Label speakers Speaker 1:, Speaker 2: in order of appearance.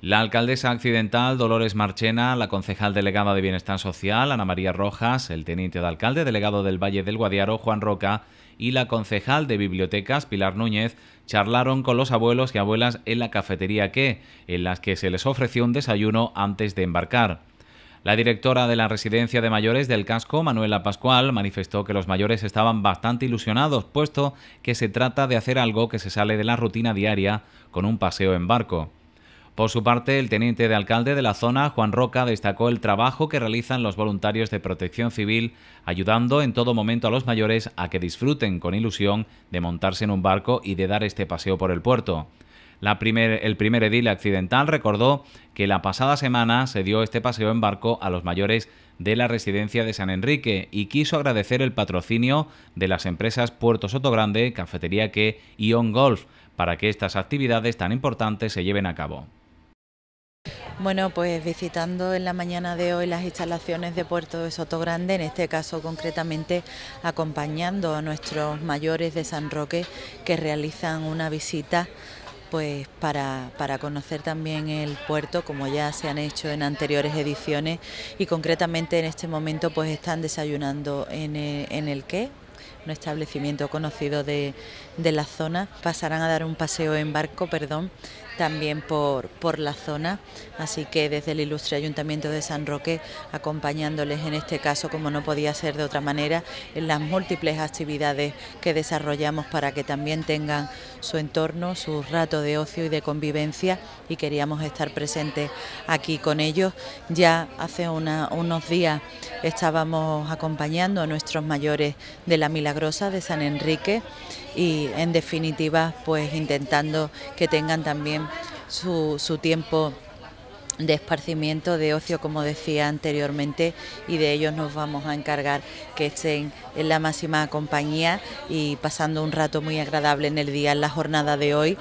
Speaker 1: La alcaldesa accidental Dolores Marchena, la concejal delegada de Bienestar Social Ana María Rojas, el teniente de alcalde delegado del Valle del Guadiaro Juan Roca y la concejal de Bibliotecas Pilar Núñez charlaron con los abuelos y abuelas en la cafetería que, en las que se les ofreció un desayuno antes de embarcar. La directora de la residencia de mayores del casco, Manuela Pascual, manifestó que los mayores estaban bastante ilusionados, puesto que se trata de hacer algo que se sale de la rutina diaria con un paseo en barco. Por su parte, el teniente de alcalde de la zona, Juan Roca, destacó el trabajo que realizan los voluntarios de protección civil, ayudando en todo momento a los mayores a que disfruten con ilusión de montarse en un barco y de dar este paseo por el puerto. el primer edil accidental recordó que la pasada semana se dio este paseo en barco a los mayores de la residencia de San Enrique y quiso agradecer el patrocinio de las empresas Puerto Sotogrande, Cafetería Que y On Golf para que estas actividades tan importantes se lleven a cabo.
Speaker 2: Bueno, pues visitando en la mañana de hoy las instalaciones de Puerto de Sotogrande, en este caso concretamente acompañando a nuestros mayores de San Roque que realizan una visita pues para, conocer también el puerto, como ya se han hecho en anteriores ediciones, y concretamente en este momento pues están desayunando en e, el, en que un establecimiento conocido de, de, la zona, pasarán a dar un paseo en barco, perdón, también por, por la zona. Así que desde el ilustre Ayuntamiento de San Roque, acompañándoles en este caso, como no podía ser de otra manera, en las múltiples actividades que desarrollamos para que también tengan su entorno, su rato de ocio y de convivencia y queríamos estar presentes aquí con ellos. Ya hace unos días estábamos acompañando a nuestros mayores de la Milagrosa de San Enrique y en definitiva pues intentando que tengan también su, su tiempo de esparcimiento, de ocio, como decía anteriormente, y de ellos nos vamos a encargar que estén en la máxima compañía y pasando un rato muy agradable en el día, en la jornada de hoy.